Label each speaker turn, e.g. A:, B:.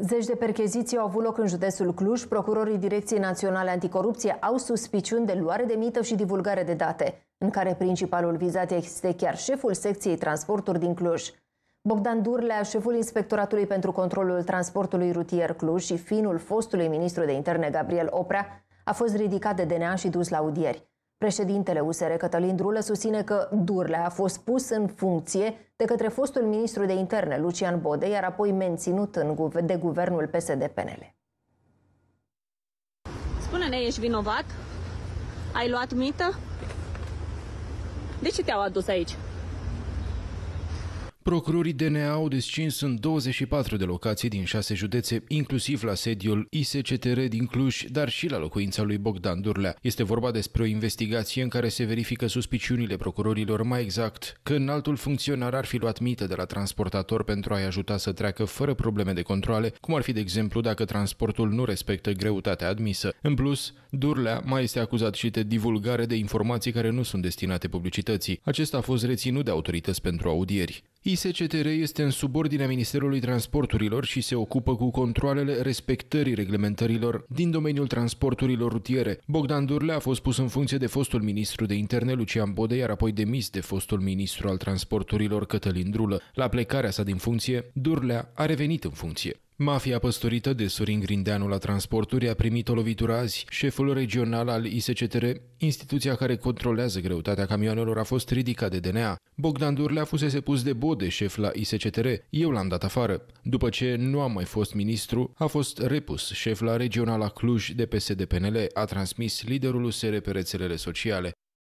A: Zeci de percheziții au avut loc în județul Cluj. Procurorii Direcției Naționale Anticorupție au suspiciuni de luare de mită și divulgare de date, în care principalul vizat este chiar șeful secției transporturi din Cluj. Bogdan Durlea, șeful Inspectoratului pentru Controlul Transportului Rutier Cluj și finul fostului ministru de interne Gabriel Oprea, a fost ridicat de DNA și dus la audieri. Președintele USR Cătălin Drulă susține că Durlea a fost pus în funcție de către fostul ministru de interne Lucian Bode, iar apoi menținut în, de guvernul PSD-PNL. Spune-ne, ești vinovat? Ai luat mită? De ce te-au adus aici?
B: Procurorii DNA au descins în 24 de locații din 6 județe, inclusiv la sediul ISCTR din Cluj, dar și la locuința lui Bogdan Durlea. Este vorba despre o investigație în care se verifică suspiciunile procurorilor mai exact că în altul funcționar ar fi luat mită de la transportator pentru a-i ajuta să treacă fără probleme de controle, cum ar fi de exemplu dacă transportul nu respectă greutatea admisă. În plus, Durlea mai este acuzat și de divulgare de informații care nu sunt destinate publicității. Acesta a fost reținut de autorități pentru audieri. ISCTR este în subordinea Ministerului Transporturilor și se ocupă cu controlele respectării reglementărilor din domeniul transporturilor rutiere. Bogdan Durle a fost pus în funcție de fostul ministru de interne Lucian Bode, iar apoi demis de fostul ministru al transporturilor Cătălin Drulă. La plecarea sa din funcție, Durlea a revenit în funcție. Mafia păstorită de Sorin Grindeanu la transporturi a primit o lovitură azi. Șeful regional al ISCTR, instituția care controlează greutatea camioanelor, a fost ridicat de DNA. Bogdan Durlea fusese pus de bode șef la ISCTR, eu l-am dat afară. După ce nu a mai fost ministru, a fost repus șef la regionala Cluj de PSD-PNL, a transmis liderul USR pe rețelele sociale.